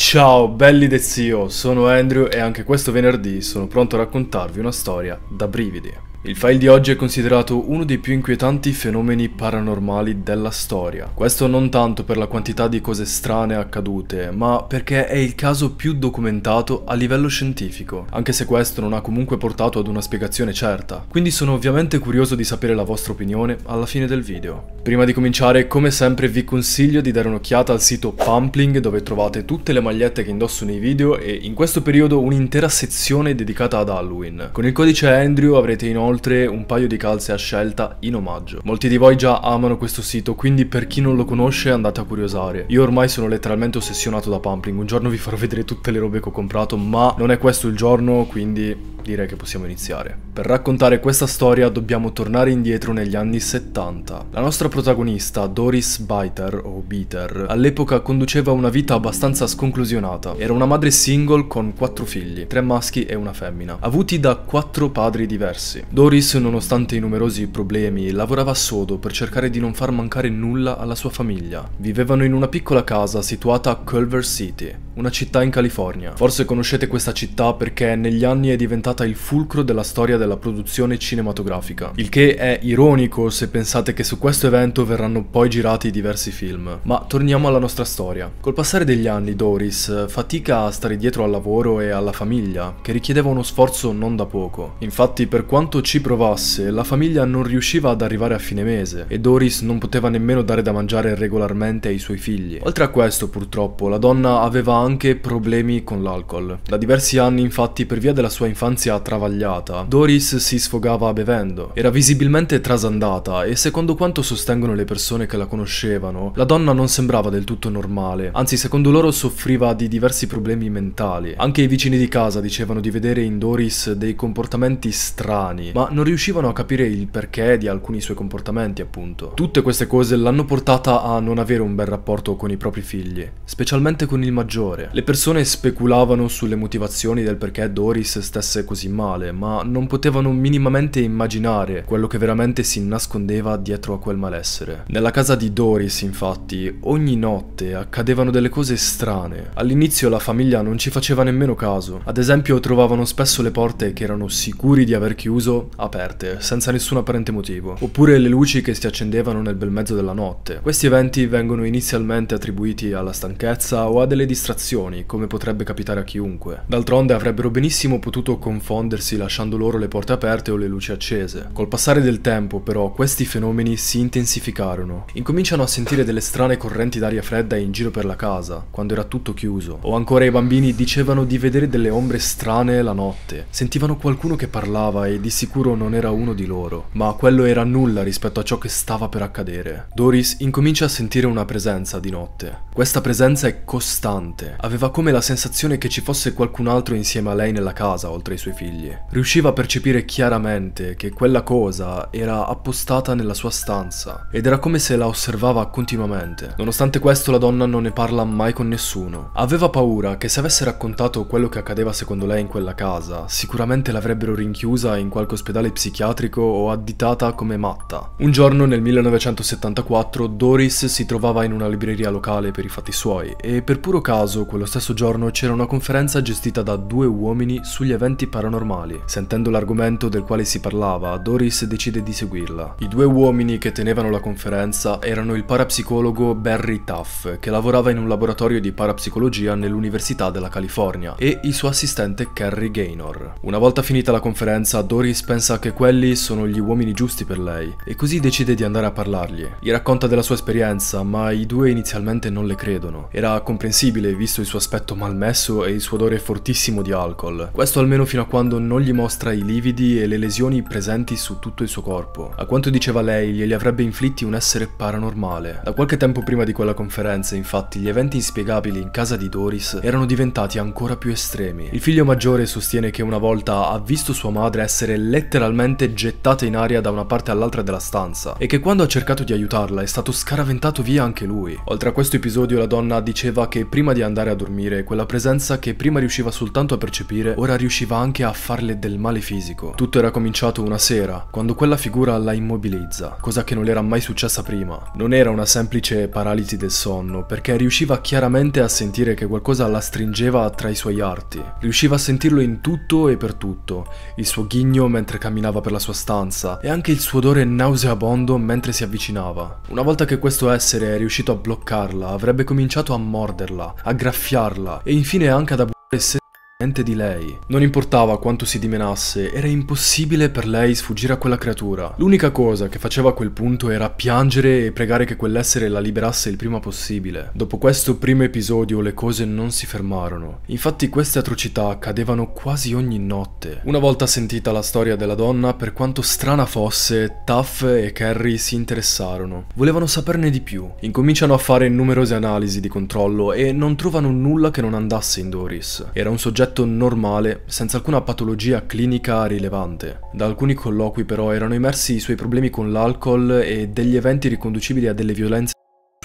Ciao belli del zio, sono Andrew e anche questo venerdì sono pronto a raccontarvi una storia da brividi. Il file di oggi è considerato uno dei più inquietanti fenomeni paranormali della storia. Questo non tanto per la quantità di cose strane accadute, ma perché è il caso più documentato a livello scientifico, anche se questo non ha comunque portato ad una spiegazione certa. Quindi sono ovviamente curioso di sapere la vostra opinione alla fine del video. Prima di cominciare, come sempre vi consiglio di dare un'occhiata al sito Pumpling dove trovate tutte le magliette che indosso nei video e in questo periodo un'intera sezione dedicata ad Halloween. Con il codice Andrew avrete inoltre inoltre un paio di calze a scelta in omaggio. Molti di voi già amano questo sito, quindi per chi non lo conosce andate a curiosare. Io ormai sono letteralmente ossessionato da Pumpling, un giorno vi farò vedere tutte le robe che ho comprato, ma non è questo il giorno, quindi direi che possiamo iniziare. Per raccontare questa storia dobbiamo tornare indietro negli anni 70. La nostra protagonista, Doris Biter, o Biter, all'epoca conduceva una vita abbastanza sconclusionata. Era una madre single con quattro figli, tre maschi e una femmina, avuti da quattro padri diversi. Doris, nonostante i numerosi problemi, lavorava sodo per cercare di non far mancare nulla alla sua famiglia. Vivevano in una piccola casa situata a Culver City, una città in California. Forse conoscete questa città perché negli anni è diventata considerata il fulcro della storia della produzione cinematografica, il che è ironico se pensate che su questo evento verranno poi girati diversi film. Ma torniamo alla nostra storia. Col passare degli anni Doris fatica a stare dietro al lavoro e alla famiglia, che richiedeva uno sforzo non da poco. Infatti per quanto ci provasse, la famiglia non riusciva ad arrivare a fine mese e Doris non poteva nemmeno dare da mangiare regolarmente ai suoi figli. Oltre a questo purtroppo la donna aveva anche problemi con l'alcol. Da diversi anni infatti per via della sua infanzia notizia travagliata, Doris si sfogava bevendo. Era visibilmente trasandata e secondo quanto sostengono le persone che la conoscevano, la donna non sembrava del tutto normale, anzi secondo loro soffriva di diversi problemi mentali. Anche i vicini di casa dicevano di vedere in Doris dei comportamenti strani, ma non riuscivano a capire il perché di alcuni suoi comportamenti appunto. Tutte queste cose l'hanno portata a non avere un bel rapporto con i propri figli, specialmente con il maggiore. Le persone speculavano sulle motivazioni del perché Doris stesse così così male, ma non potevano minimamente immaginare quello che veramente si nascondeva dietro a quel malessere. Nella casa di Doris, infatti, ogni notte accadevano delle cose strane. All'inizio la famiglia non ci faceva nemmeno caso. Ad esempio, trovavano spesso le porte che erano sicuri di aver chiuso aperte, senza nessun apparente motivo, oppure le luci che si accendevano nel bel mezzo della notte. Questi eventi vengono inizialmente attribuiti alla stanchezza o a delle distrazioni, come potrebbe capitare a chiunque. D'altronde avrebbero benissimo potuto confermare confondersi lasciando loro le porte aperte o le luci accese. Col passare del tempo però questi fenomeni si intensificarono. Incominciano a sentire delle strane correnti d'aria fredda in giro per la casa, quando era tutto chiuso. O ancora i bambini dicevano di vedere delle ombre strane la notte. Sentivano qualcuno che parlava e di sicuro non era uno di loro, ma quello era nulla rispetto a ciò che stava per accadere. Doris incomincia a sentire una presenza di notte. Questa presenza è costante. Aveva come la sensazione che ci fosse qualcun altro insieme a lei nella casa, oltre ai suoi nostri figli. Riusciva a percepire chiaramente che quella cosa era appostata nella sua stanza ed era come se la osservava continuamente. Nonostante questo la donna non ne parla mai con nessuno. Aveva paura che se avesse raccontato quello che accadeva secondo lei in quella casa, sicuramente l'avrebbero rinchiusa in qualche ospedale psichiatrico o additata come matta. Un giorno nel 1974 Doris si trovava in una libreria locale per i fatti suoi e per puro caso quello stesso giorno c'era una conferenza gestita da due uomini sugli eventi paranormali paranormali. Sentendo l'argomento del quale si parlava, Doris decide di seguirla. I due uomini che tenevano la conferenza erano il parapsicologo Barry Tuff, che lavorava in un laboratorio di parapsicologia nell'Università della California, e il suo assistente Carrie Gaynor. Una volta finita la conferenza, Doris pensa che quelli sono gli uomini giusti per lei, e così decide di andare a parlargli. Gli racconta della sua esperienza, ma i due inizialmente non le credono. Era comprensibile visto il suo aspetto malmesso e il suo odore fortissimo di alcol. Questo almeno fino a quando non gli mostra i lividi e le lesioni presenti su tutto il suo corpo. A quanto diceva lei, glieli avrebbe inflitti un essere paranormale. Da qualche tempo prima di quella conferenza, infatti, gli eventi inspiegabili in casa di Doris erano diventati ancora più estremi. Il figlio maggiore sostiene che una volta ha visto sua madre essere letteralmente gettata in aria da una parte all'altra della stanza e che quando ha cercato di aiutarla è stato scaraventato via anche lui. Oltre a questo episodio la donna diceva che prima di andare a dormire quella presenza che prima riusciva soltanto a percepire ora riusciva anche anche a farle del male fisico. Tutto era cominciato una sera, quando quella figura la immobilizza, cosa che non era mai successa prima. Non era una semplice paralisi del sonno, perché riusciva chiaramente a sentire che qualcosa la stringeva tra i suoi arti. Riusciva a sentirlo in tutto e per tutto, il suo ghigno mentre camminava per la sua stanza e anche il suo odore nauseabondo mentre si avvicinava. Una volta che questo essere è riuscito a bloccarla, avrebbe cominciato a morderla, a graffiarla e infine anche ad abusare Niente di lei. Non importava quanto si dimenasse, era impossibile per lei sfuggire a quella creatura. L'unica cosa che faceva a quel punto era piangere e pregare che quell'essere la liberasse il prima possibile. Dopo questo primo episodio le cose non si fermarono. Infatti queste atrocità accadevano quasi ogni notte. Una volta sentita la storia della donna, per quanto strana fosse, Taff e Carrie si interessarono. Volevano saperne di più. Incominciano a fare numerose analisi di controllo e non trovano nulla che non andasse in Doris. Era un soggetto soggetto normale, senza alcuna patologia clinica rilevante. Da alcuni colloqui però erano emersi i suoi problemi con l'alcol e degli eventi riconducibili a delle violenze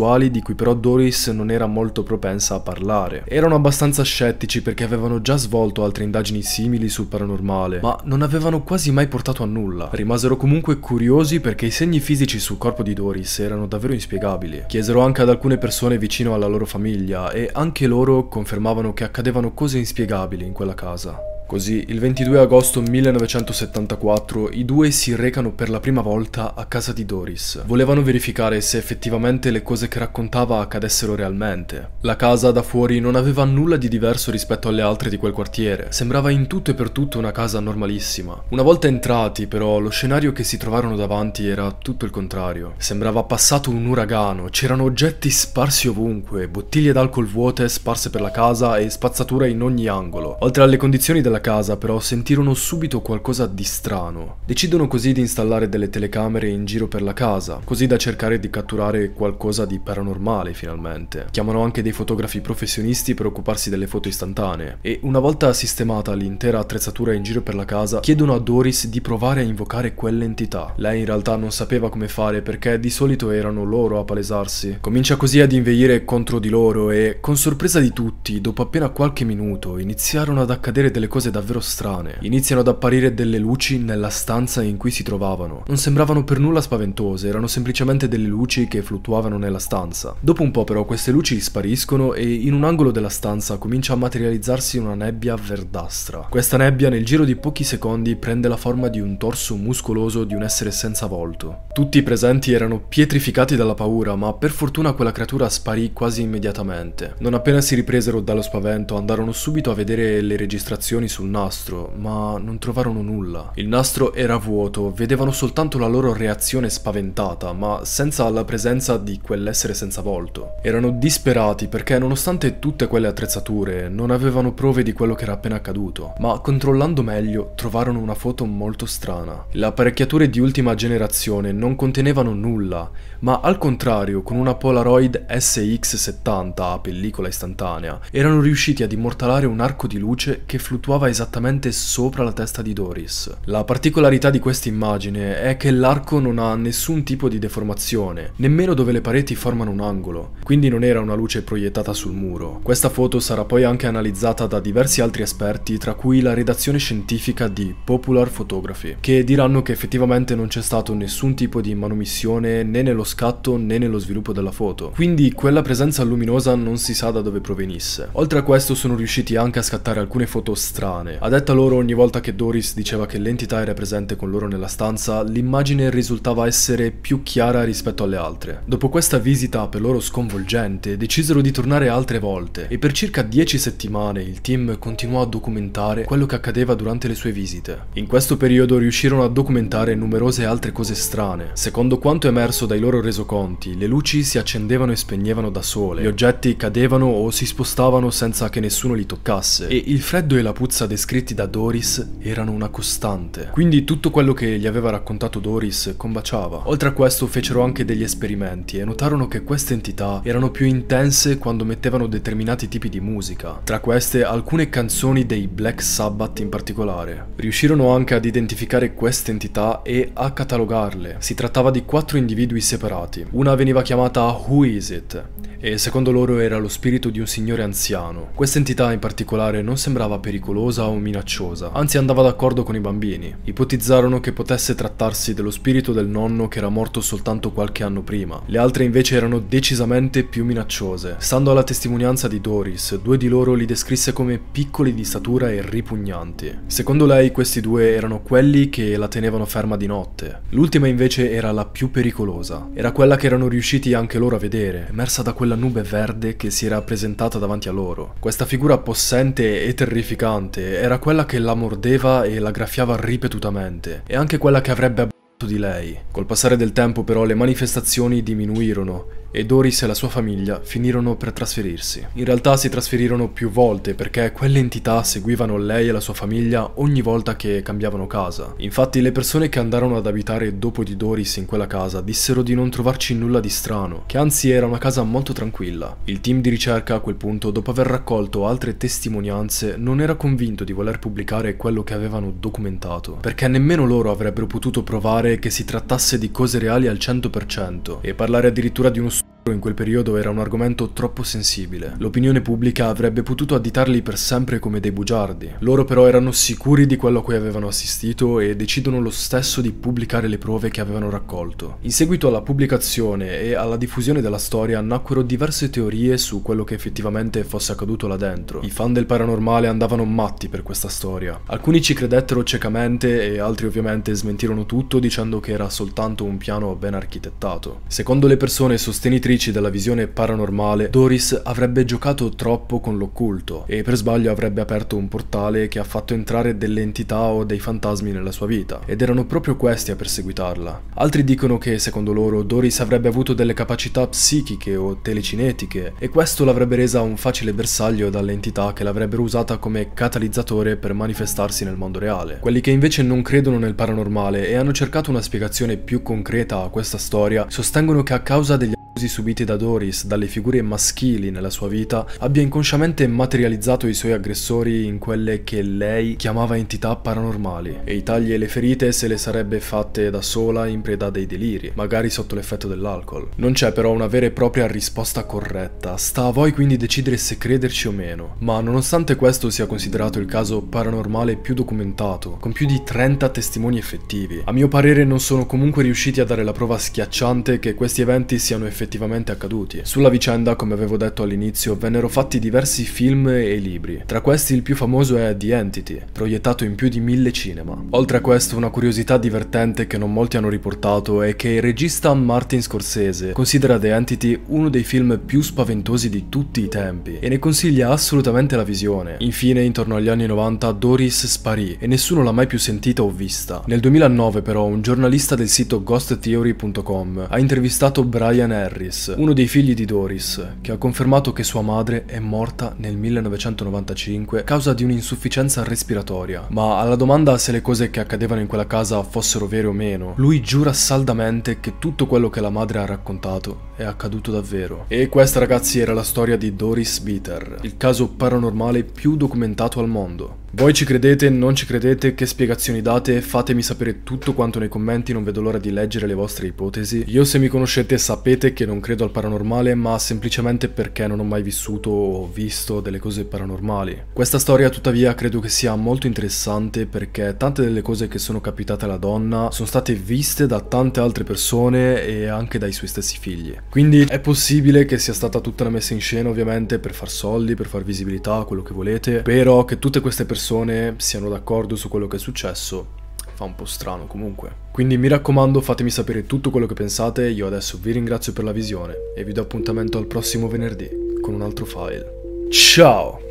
conflittuali di cui però Doris non era molto propensa a parlare. Erano abbastanza scettici perché avevano già svolto altre indagini simili sul paranormale, ma non avevano quasi mai portato a nulla. Rimasero comunque curiosi perché i segni fisici sul corpo di Doris erano davvero inspiegabili. Chiesero anche ad alcune persone vicino alla loro famiglia e anche loro confermavano che accadevano cose inspiegabili in quella casa. Così, il 22 agosto 1974, i due si recano per la prima volta a casa di Doris. Volevano verificare se effettivamente le cose che raccontava accadessero realmente. La casa da fuori non aveva nulla di diverso rispetto alle altre di quel quartiere, sembrava in tutto e per tutto una casa normalissima. Una volta entrati, però, lo scenario che si trovarono davanti era tutto il contrario. Sembrava passato un uragano, c'erano oggetti sparsi ovunque, bottiglie d'alcol vuote sparse per la casa e spazzatura in ogni angolo. Oltre alle condizioni della casa però sentirono subito qualcosa di strano. Decidono così di installare delle telecamere in giro per la casa, così da cercare di catturare qualcosa di paranormale finalmente. Chiamano anche dei fotografi professionisti per occuparsi delle foto istantanee e una volta sistemata l'intera attrezzatura in giro per la casa chiedono a Doris di provare a invocare quell'entità. Lei in realtà non sapeva come fare perché di solito erano loro a palesarsi. Comincia così ad inveire contro di loro e con sorpresa di tutti, dopo appena qualche minuto, iniziarono ad accadere delle cose cose davvero strane. Iniziano ad apparire delle luci nella stanza in cui si trovavano. Non sembravano per nulla spaventose, erano semplicemente delle luci che fluttuavano nella stanza. Dopo un po' però queste luci spariscono e in un angolo della stanza comincia a materializzarsi una nebbia verdastra. Questa nebbia nel giro di pochi secondi prende la forma di un torso muscoloso di un essere senza volto. Tutti i presenti erano pietrificati dalla paura, ma per fortuna quella creatura sparì quasi immediatamente. Non appena si ripresero dallo spavento andarono subito a vedere le registrazioni su sul nastro, ma non trovarono nulla. Il nastro era vuoto, vedevano soltanto la loro reazione spaventata, ma senza la presenza di quell'essere senza volto. Erano disperati perché nonostante tutte quelle attrezzature non avevano prove di quello che era appena accaduto, ma controllando meglio trovarono una foto molto strana. Le apparecchiature di ultima generazione non contenevano nulla, ma al contrario con una Polaroid SX70 a pellicola istantanea erano riusciti ad immortalare un arco di luce che fluttuava esattamente sopra la testa di Doris. La particolarità di questa immagine è che l'arco non ha nessun tipo di deformazione, nemmeno dove le pareti formano un angolo, quindi non era una luce proiettata sul muro. Questa foto sarà poi anche analizzata da diversi altri esperti, tra cui la redazione scientifica di Popular Photography, che diranno che effettivamente non c'è stato nessun tipo di manomissione né nello scatto né nello sviluppo della foto, quindi quella presenza luminosa non si sa da dove provenisse. Oltre a questo sono riusciti anche a scattare alcune foto strane lontane. A detta loro ogni volta che Doris diceva che l'entità era presente con loro nella stanza, l'immagine risultava essere più chiara rispetto alle altre. Dopo questa visita per loro sconvolgente, decisero di tornare altre volte e per circa 10 settimane il team continuò a documentare quello che accadeva durante le sue visite. In questo periodo riuscirono a documentare numerose altre cose strane. Secondo quanto emerso dai loro resoconti, le luci si accendevano e spegnevano da sole, gli oggetti cadevano o si spostavano senza che nessuno li toccasse e il freddo e la puzza carrozza descritti da Doris erano una costante, quindi tutto quello che gli aveva raccontato Doris combaciava. Oltre a questo fecero anche degli esperimenti e notarono che queste entità erano più intense quando mettevano determinati tipi di musica, tra queste alcune canzoni dei Black Sabbath in particolare. Riuscirono anche ad identificare queste entità e a catalogarle. Si trattava di quattro individui separati. Una veniva chiamata Who Is It, e secondo loro era lo spirito di un signore anziano. Questa entità in particolare non sembrava pericolosa o minacciosa, anzi andava d'accordo con i bambini. Ipotizzarono che potesse trattarsi dello spirito del nonno che era morto soltanto qualche anno prima. Le altre invece erano decisamente più minacciose. Stando alla testimonianza di Doris, due di loro li descrisse come piccoli di statura e ripugnanti. Secondo lei questi due erano quelli che la tenevano ferma di notte. L'ultima invece era la più pericolosa. Era quella che erano riusciti anche loro a vedere, emersa da quella quella nube verde che si era presentata davanti a loro. Questa figura possente e terrificante era quella che la mordeva e la graffiava ripetutamente, e anche quella che avrebbe abbattuto di lei. Col passare del tempo però le manifestazioni diminuirono e Doris e la sua famiglia finirono per trasferirsi. In realtà si trasferirono più volte perché quelle entità seguivano lei e la sua famiglia ogni volta che cambiavano casa. Infatti le persone che andarono ad abitare dopo di Doris in quella casa dissero di non trovarci nulla di strano, che anzi era una casa molto tranquilla. Il team di ricerca a quel punto, dopo aver raccolto altre testimonianze, non era convinto di voler pubblicare quello che avevano documentato, perché nemmeno loro avrebbero potuto provare che si trattasse di cose reali al 100% e parlare addirittura di uno in quel periodo era un argomento troppo sensibile. L'opinione pubblica avrebbe potuto additarli per sempre come dei bugiardi. Loro però erano sicuri di quello a cui avevano assistito e decidono lo stesso di pubblicare le prove che avevano raccolto. In seguito alla pubblicazione e alla diffusione della storia nacquero diverse teorie su quello che effettivamente fosse accaduto là dentro. I fan del paranormale andavano matti per questa storia. Alcuni ci credettero ciecamente e altri ovviamente smentirono tutto dicendo che era soltanto un piano ben architettato. Secondo le persone sostenitrici scrittrici della visione paranormale, Doris avrebbe giocato troppo con l'occulto e per sbaglio avrebbe aperto un portale che ha fatto entrare delle entità o dei fantasmi nella sua vita, ed erano proprio questi a perseguitarla. Altri dicono che, secondo loro, Doris avrebbe avuto delle capacità psichiche o telecinetiche e questo l'avrebbe resa un facile bersaglio dalle entità che l'avrebbero usata come catalizzatore per manifestarsi nel mondo reale. Quelli che invece non credono nel paranormale e hanno cercato una spiegazione più concreta a questa storia sostengono che a causa degli abusi subiti da Doris dalle figure maschili nella sua vita abbia inconsciamente materializzato i suoi aggressori in quelle che lei chiamava entità paranormali e i tagli e le ferite se le sarebbe fatte da sola in preda a dei deliri, magari sotto l'effetto dell'alcol. Non c'è però una vera e propria risposta corretta, sta a voi quindi decidere se crederci o meno, ma nonostante questo sia considerato il caso paranormale più documentato, con più di 30 testimoni effettivi, a mio parere non sono comunque riusciti a dare la prova schiacciante che questi eventi siano effettivamente effettivamente accaduti. Sulla vicenda, come avevo detto all'inizio, vennero fatti diversi film e libri. Tra questi il più famoso è The Entity, proiettato in più di mille cinema. Oltre a questo, una curiosità divertente che non molti hanno riportato è che il regista Martin Scorsese considera The Entity uno dei film più spaventosi di tutti i tempi e ne consiglia assolutamente la visione. Infine, intorno agli anni 90, Doris sparì e nessuno l'ha mai più sentita o vista. Nel 2009 però un giornalista del sito ghosttheory.com ha intervistato Brian Harry Harris, uno dei figli di Doris, che ha confermato che sua madre è morta nel 1995 a causa di un'insufficienza respiratoria. Ma alla domanda se le cose che accadevano in quella casa fossero vere o meno, lui giura saldamente che tutto quello che la madre ha raccontato è accaduto davvero. E questa ragazzi era la storia di Doris Bitter, il caso paranormale più documentato al mondo. Voi ci credete, non ci credete, che spiegazioni date, fatemi sapere tutto quanto nei commenti, non vedo l'ora di leggere le vostre ipotesi. Io se mi conoscete sapete che non credo al paranormale, ma semplicemente perché non ho mai vissuto o visto delle cose paranormali. Questa storia tuttavia credo che sia molto interessante perché tante delle cose che sono capitate alla donna sono state viste da tante altre persone e anche dai suoi stessi figli. Quindi è possibile che sia stata tutta una messa in scena ovviamente per far soldi, per far visibilità, quello che volete, però che tutte queste persone persone siano d'accordo su quello che è successo fa un po' strano comunque. Quindi mi raccomando fatemi sapere tutto quello che pensate, io adesso vi ringrazio per la visione e vi do appuntamento al prossimo venerdì con un altro file. Ciao!